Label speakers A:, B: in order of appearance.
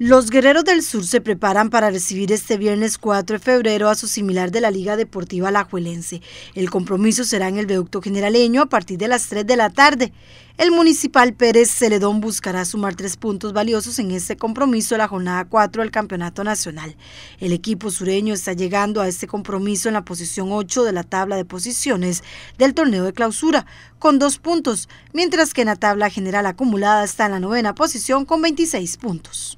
A: Los guerreros del sur se preparan para recibir este viernes 4 de febrero a su similar de la Liga Deportiva Lajuelense. El compromiso será en el deducto Generaleño a partir de las 3 de la tarde. El municipal Pérez Celedón buscará sumar tres puntos valiosos en este compromiso de la jornada 4 del Campeonato Nacional. El equipo sureño está llegando a este compromiso en la posición 8 de la tabla de posiciones del torneo de clausura, con dos puntos, mientras que en la tabla general acumulada está en la novena posición con 26 puntos.